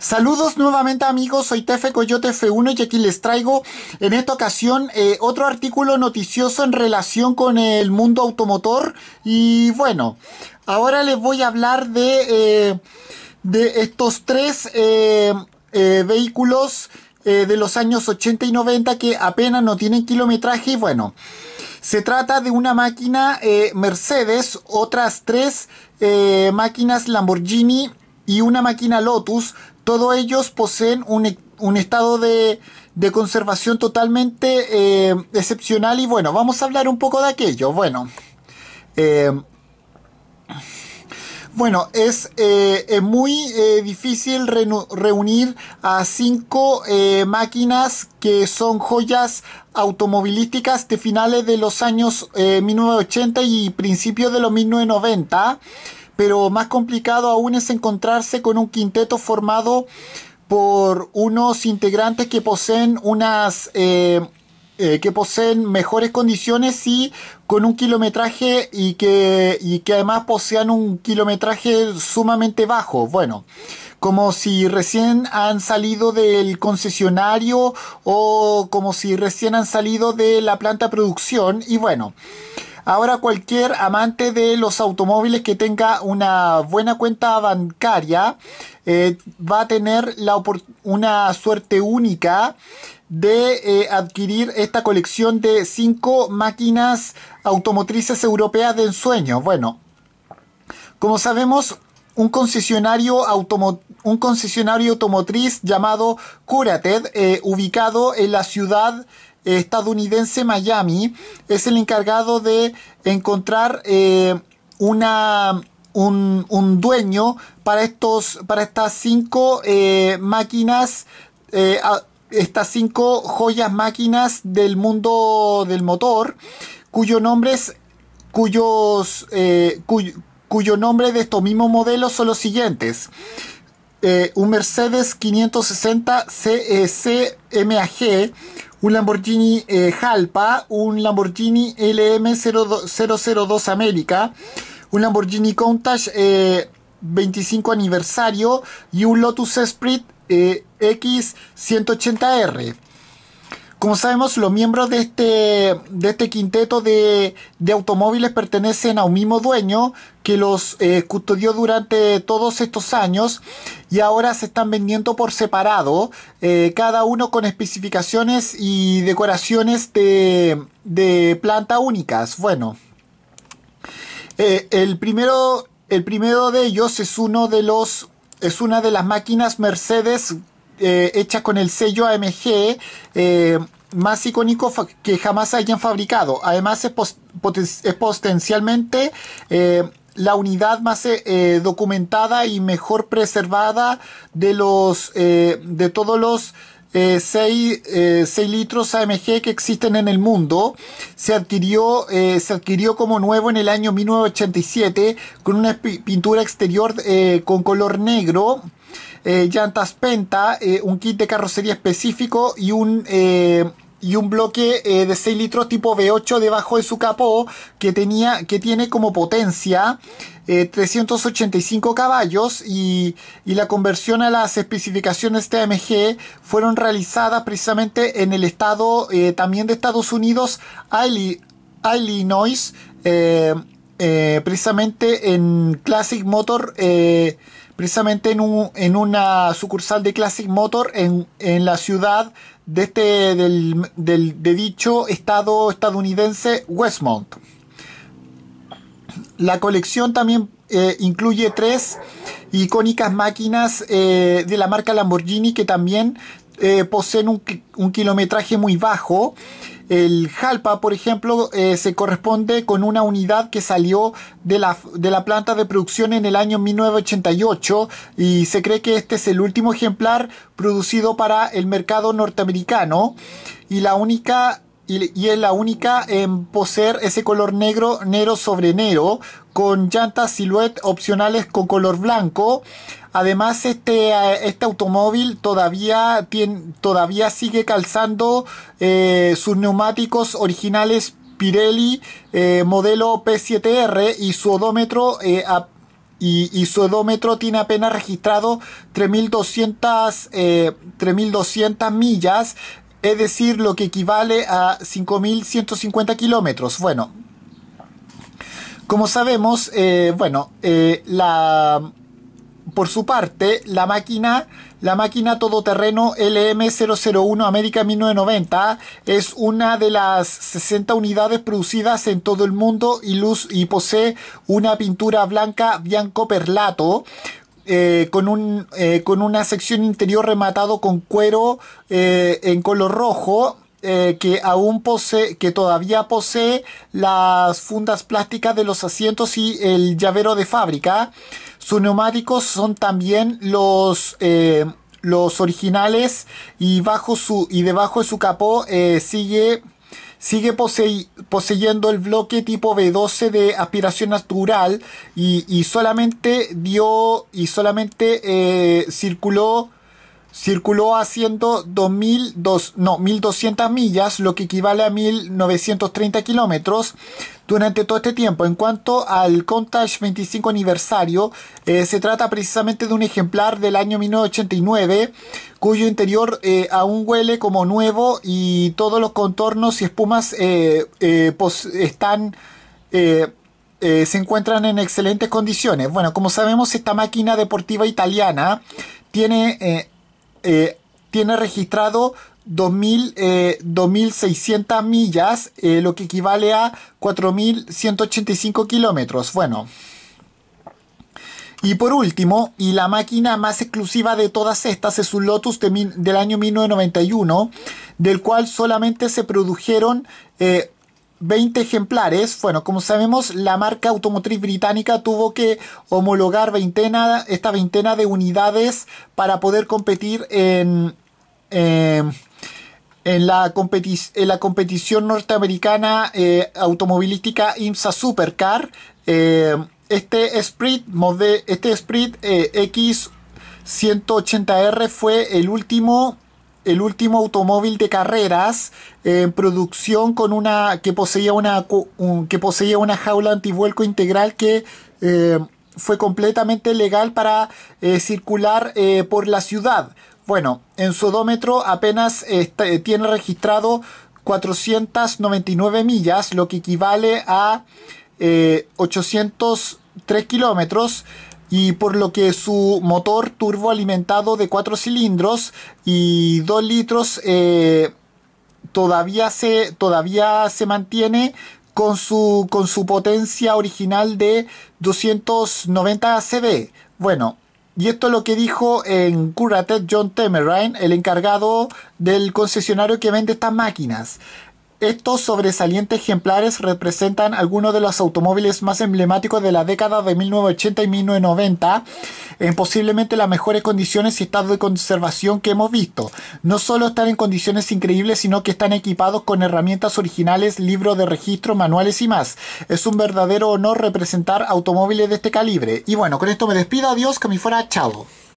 Saludos nuevamente amigos, soy Tefe Coyote F1 y aquí les traigo en esta ocasión eh, otro artículo noticioso en relación con el mundo automotor y bueno, ahora les voy a hablar de, eh, de estos tres eh, vehículos de los años 80 y 90 que apenas no tienen kilometraje y bueno. Se trata de una máquina Mercedes, otras tres máquinas Lamborghini y una máquina Lotus, todos ellos poseen un, e-, estado de, conservación totalmente eh, excepcional y bueno, vamos a hablar un poco de aquello. Bueno, eh, bueno, es, eh, muy difícil reunir a cinco máquinas que son joyas automovilísticas de finales de los años 1980 y principios de los 1990 pero más complicado aún es encontrarse con un quinteto formado por unos integrantes que poseen unas eh, eh, que poseen mejores condiciones y con un kilometraje y que, y que además posean un kilometraje sumamente bajo. Bueno, como si recién han salido del concesionario o como si recién han salido de la planta de producción y bueno. Ahora cualquier amante de los automóviles que tenga una buena cuenta bancaria eh, va a tener la una suerte única de eh, adquirir esta colección de cinco máquinas automotrices europeas de ensueño. Bueno, como sabemos, un concesionario, automotriz llamado Curated, eh, ubicado en la ciudad estadounidense Miami es el encargado de encontrar eh, una, un, dueño para, estos, para estas cinco eh, máquinas. Eh, estas cinco joyas máquinas del mundo del motor, nombre nombre cuyos, cuyo, nombre de estos mismos modelos son los siguientes. un Mercedes 560 CEC un Lamborghini eh, Jalpa, un Lamborghini LM002 América, un Lamborghini Countach 25 eh, aniversario y un Lotus Esprit eh, X180R. Como sabemos, los miembros de este, de este quinteto de, automóviles pertenecen a un mismo dueño que los eh, custodió durante todos estos años y ahora se están vendiendo por separado, eh, cada uno con especificaciones y decoraciones de, de planta únicas. Bueno, eh, el, primero, el primero de ellos es uno de los es una de las máquinas Mercedes eh, hecha con el sello AMG eh, más icónico que jamás hayan fabricado. Además es, potencialmente eh, la unidad más documentada y mejor preservada de, los, de todos los 6 litros AMG que existen en el mundo. Se adquirió, se adquirió como nuevo en el año 1987 con una pintura exterior con color negro eh, llantas Penta, eh, un kit de carrocería específico y un... Eh, y un bloque de 6 litros tipo V8 debajo de su capó que, tenía, que tiene como potencia 385 caballos y, la conversión a las especificaciones TMG fueron realizadas precisamente en el estado también de Estados Unidos, Illinois. Eh, precisamente en Classic Motor, eh, precisamente en, una sucursal de Classic Motor en, la ciudad de, este, de dicho estado estadounidense Westmont. La colección también eh, incluye tres icónicas máquinas de la marca Lamborghini que también poseen un, un, kilometraje muy bajo el Jalpa, por ejemplo, eh, se corresponde con una unidad que salió de la, planta de producción en el año 1988 y se cree que este es el último ejemplar producido para el mercado norteamericano y la única y, es la única en poseer ese color negro, negro sobre negro, con llantas silhouette opcionales con color blanco. Además, este, eh, este automóvil todavía, tiene, todavía sigue calzando eh, sus neumáticos originales Pirelli eh, modelo P7R y su odómetro tiene apenas registrado 3.200 3.200 millas, es decir, lo que equivale a 5.150 kilómetros. Bueno, como sabemos, eh, bueno, eh, por su parte, la máquina, la máquina todoterreno LM001 América 1990 es una de las 60 unidades producidas en todo el mundo y, y posee una pintura blanca bianco perlato. Eh, con, una sección interior rematado con cuero en color rojo eh, que aún posee, que todavía posee las fundas plásticas de los asientos y el llavero de fábrica. Sus neumáticos son también los, eh, los originales y, bajo su, y debajo de su capó eh, sigue, sigue poseyendo el bloque tipo B12 de aspiración natural y, y solamente dio y solamente circuló Circuló haciendo no, 1.200 millas, lo que equivale a 1.930 kilómetros durante todo este tiempo. En cuanto al Countach 25 aniversario, eh, se trata precisamente de un ejemplar del año 1989, cuyo interior eh, aún huele como nuevo y todos los contornos y espumas eh, están... se encuentran en excelentes condiciones. Bueno, como sabemos, esta máquina deportiva italiana tiene eh, tiene registrado 2000, 2.600 eh, millas, eh, lo que equivale a 4.185 kilómetros. Bueno. Y por último, y la máquina más exclusiva de todas estas es un Lotus del año 1991, del cual solamente se produjeron 20 ejemplares. Bueno, como sabemos, la marca automotriz británica tuvo que homologar veintena, esta veintena de unidades para poder competir en, em, en, la, la competición norteamericana eh, automovilística IMSA Supercar. Em, este Sprint, este Sprint eh, X180R fue el último el último automóvil de carreras en producción con una que poseía una que poseía una jaula antivuelco integral que eh, fue completamente legal para eh, circular eh, por la ciudad. Bueno, en su odómetro apenas este, tiene registrado 499 millas, lo que equivale a 803 kilómetros y por lo que su motor turbo alimentado de 4 cilindros y 2 litros eh, todavía, se, todavía se mantiene con su, con su potencia original de 290 cb. Bueno, y esto es lo que dijo en Curated John Temerine, el encargado del concesionario que vende estas máquinas. Estos sobresalientes ejemplares representan algunos de los automóviles más emblemáticos de la década de 1980 y 1990 en posiblemente las mejores condiciones y estado de conservación que hemos visto. No solo están en condiciones increíbles, sino que están equipados con herramientas originales, libros de registro, manuales y más. Es un verdadero honor representar automóviles de este calibre. Y bueno, con esto me despido. Adiós, que me fuera chao.